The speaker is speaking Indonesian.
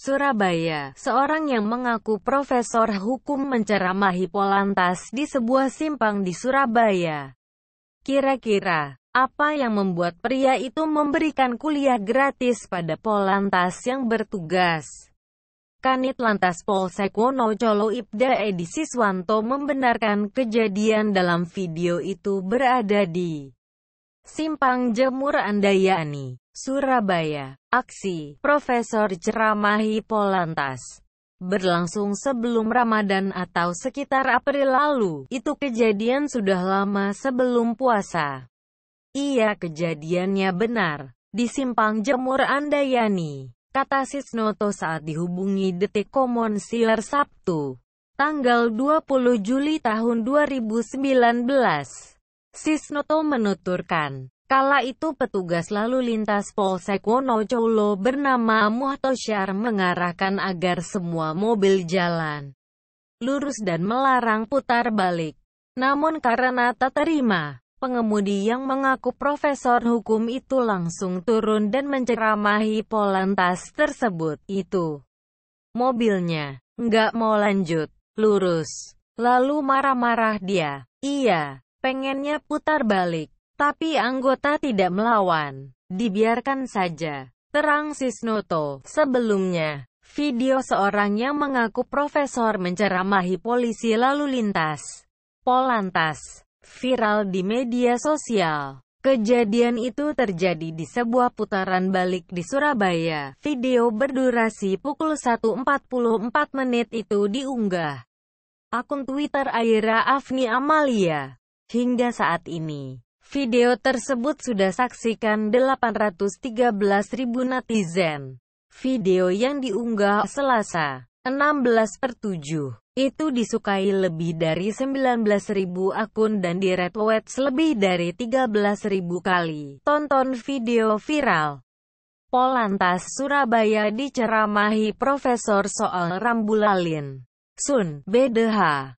Surabaya, seorang yang mengaku profesor hukum menceramahi Polantas di sebuah simpang di Surabaya. Kira-kira, apa yang membuat pria itu memberikan kuliah gratis pada Polantas yang bertugas? Kanit Lantas Polsek Wonocolo Ibda Edi Siswanto membenarkan kejadian dalam video itu berada di Simpang Jemur Andayani. Surabaya. Aksi Profesor Ceramahi Polantas berlangsung sebelum Ramadan atau sekitar April lalu. Itu kejadian sudah lama sebelum puasa. Iya kejadiannya benar. Di simpang Jemur Andayani, kata Sisnoto saat dihubungi Detik Komon Siler Sabtu, tanggal 20 Juli tahun 2019. Sisnoto menuturkan, Kala itu petugas lalu lintas Polsek Wonocolo bernama Muhtosyar mengarahkan agar semua mobil jalan lurus dan melarang putar balik. Namun karena tak terima, pengemudi yang mengaku profesor hukum itu langsung turun dan menceramahi polantas tersebut. Itu mobilnya, nggak mau lanjut, lurus. Lalu marah-marah dia, iya, pengennya putar balik. Tapi anggota tidak melawan. Dibiarkan saja. Terang Sisnoto, sebelumnya, video seorang yang mengaku profesor menceramahi polisi lalu lintas, Polantas, viral di media sosial. Kejadian itu terjadi di sebuah putaran balik di Surabaya. Video berdurasi pukul 1.44 menit itu diunggah. Akun Twitter Aira Afni Amalia. Hingga saat ini, Video tersebut sudah saksikan 813.000 netizen. Video yang diunggah Selasa, 16 7, itu disukai lebih dari 19.000 akun dan diretweet lebih dari 13.000 kali. Tonton video viral. Polantas Surabaya diceramahi Profesor soal rambu lalin. Sun, BDH.